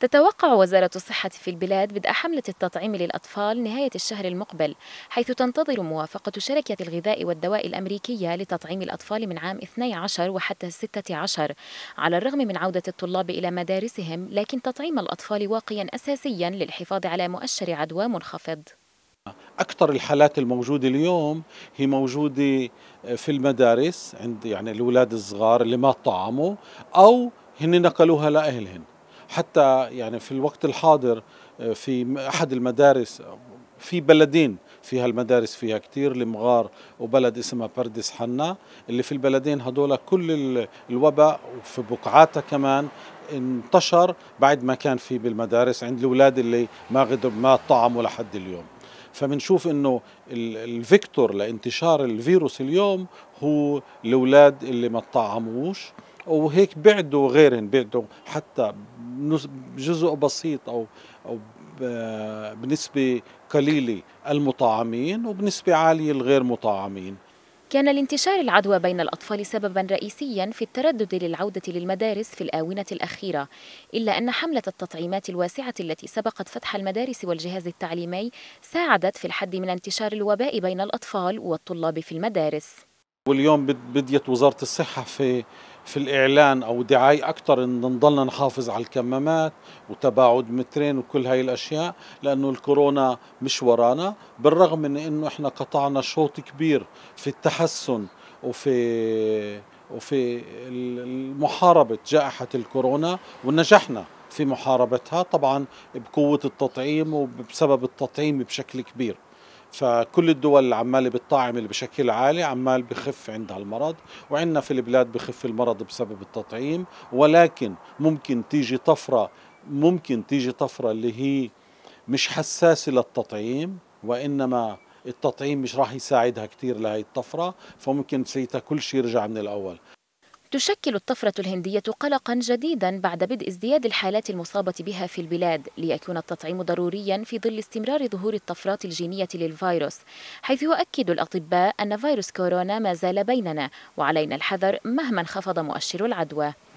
تتوقع وزارة الصحة في البلاد بدء حملة التطعيم للأطفال نهاية الشهر المقبل حيث تنتظر موافقة شركة الغذاء والدواء الأمريكية لتطعيم الأطفال من عام 12 وحتى 16 على الرغم من عودة الطلاب إلى مدارسهم لكن تطعيم الأطفال واقيا أساسيا للحفاظ على مؤشر عدوى منخفض أكثر الحالات الموجودة اليوم هي موجودة في المدارس عند يعني الأولاد الصغار اللي ما طعموا أو هن نقلوها لأهلهم حتى يعني في الوقت الحاضر آه، في أحد المدارس في بلدين فيها المدارس فيها كتير المغار وبلد اسمها بردس حنا اللي في البلدين هدول كل الوباء وفي بقعاتها كمان انتشر بعد ما كان في بالمدارس عند الاولاد اللي ما غدر ما طعموا لحد اليوم فبنشوف انه الفيكتور لانتشار الفيروس اليوم هو الاولاد اللي ما طعموش وهيك بعدوا غيرهم بعدوا حتى جزء بسيط او او بنسبه قليله المطعمين وبنسبه عاليه الغير مطعمين كان لانتشار العدوى بين الأطفال سببا رئيسيا في التردد للعودة للمدارس في الآونة الأخيرة إلا أن حملة التطعيمات الواسعة التي سبقت فتح المدارس والجهاز التعليمي ساعدت في الحد من انتشار الوباء بين الأطفال والطلاب في المدارس واليوم بديت وزارة الصحة في في الاعلان او دعايه اكثر ان نضلنا نحافظ على الكمامات وتباعد مترين وكل هاي الاشياء لانه الكورونا مش ورانا بالرغم من انه احنا قطعنا شوط كبير في التحسن وفي وفي محاربه جائحه الكورونا ونجحنا في محاربتها طبعا بقوه التطعيم وبسبب التطعيم بشكل كبير فكل الدول عمالة بتطعم اللي بشكل عالي عمال بخف عندها المرض وعندنا في البلاد بخف المرض بسبب التطعيم ولكن ممكن تيجي طفرة ممكن تيجي طفرة اللي هي مش حساسة للتطعيم وإنما التطعيم مش راح يساعدها كتير لهي الطفرة فممكن سيتها كل شيء يرجع من الأول تشكل الطفرة الهندية قلقا جديدا بعد بدء ازدياد الحالات المصابة بها في البلاد ليكون التطعيم ضروريا في ظل استمرار ظهور الطفرات الجينية للفيروس حيث يؤكد الأطباء أن فيروس كورونا ما زال بيننا وعلينا الحذر مهما انخفض مؤشر العدوى